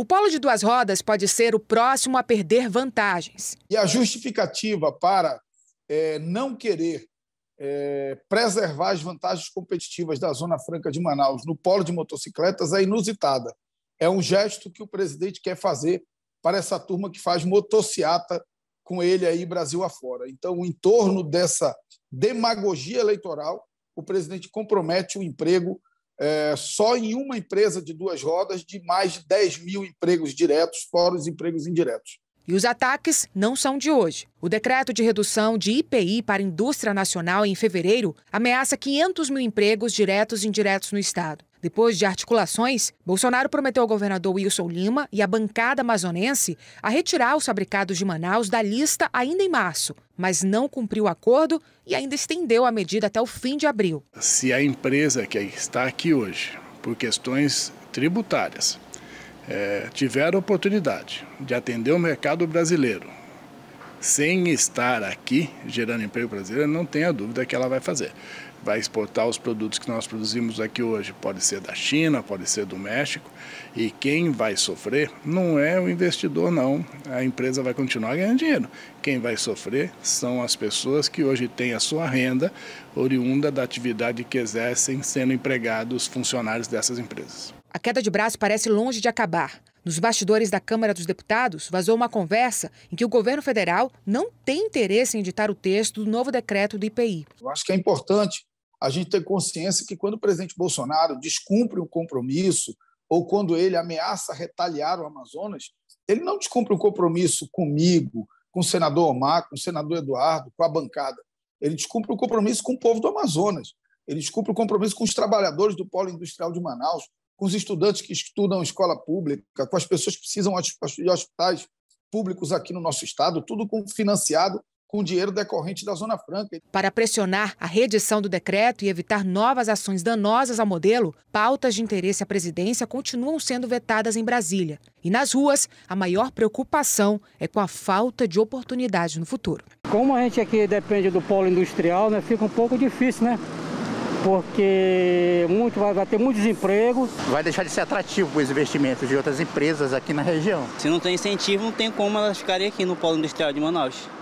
O polo de duas rodas pode ser o próximo a perder vantagens. E a justificativa para é, não querer é, preservar as vantagens competitivas da Zona Franca de Manaus no polo de motocicletas é inusitada. É um gesto que o presidente quer fazer para essa turma que faz motociata com ele aí Brasil afora. Então, em torno dessa demagogia eleitoral, o presidente compromete o emprego é, só em uma empresa de duas rodas de mais de 10 mil empregos diretos, fora os empregos indiretos. E os ataques não são de hoje. O decreto de redução de IPI para a indústria nacional em fevereiro ameaça 500 mil empregos diretos e indiretos no estado. Depois de articulações, Bolsonaro prometeu ao governador Wilson Lima e à bancada amazonense a retirar os fabricados de Manaus da lista ainda em março, mas não cumpriu o acordo e ainda estendeu a medida até o fim de abril. Se a empresa que está aqui hoje, por questões tributárias, é, tiver a oportunidade de atender o mercado brasileiro sem estar aqui, gerando emprego brasileiro, não tenha dúvida que ela vai fazer. Vai exportar os produtos que nós produzimos aqui hoje, pode ser da China, pode ser do México, e quem vai sofrer não é o investidor, não. A empresa vai continuar ganhando dinheiro. Quem vai sofrer são as pessoas que hoje têm a sua renda oriunda da atividade que exercem, sendo empregados funcionários dessas empresas. A queda de braço parece longe de acabar. Nos bastidores da Câmara dos Deputados, vazou uma conversa em que o governo federal não tem interesse em editar o texto do novo decreto do IPI. Eu acho que é importante a gente ter consciência que quando o presidente Bolsonaro descumpre um compromisso ou quando ele ameaça retaliar o Amazonas, ele não descumpre um compromisso comigo, com o senador Omar, com o senador Eduardo, com a bancada. Ele descumpre um compromisso com o povo do Amazonas. Ele descumpre o um compromisso com os trabalhadores do polo industrial de Manaus, com os estudantes que estudam escola pública, com as pessoas que precisam de hospitais públicos aqui no nosso estado, tudo financiado com dinheiro decorrente da Zona Franca. Para pressionar a reedição do decreto e evitar novas ações danosas ao modelo, pautas de interesse à presidência continuam sendo vetadas em Brasília. E nas ruas, a maior preocupação é com a falta de oportunidades no futuro. Como a gente aqui depende do polo industrial, né, fica um pouco difícil, né? porque muito, vai, vai ter muito desemprego. Vai deixar de ser atrativo para os investimentos de outras empresas aqui na região. Se não tem incentivo, não tem como elas ficarem aqui no polo industrial de Manaus.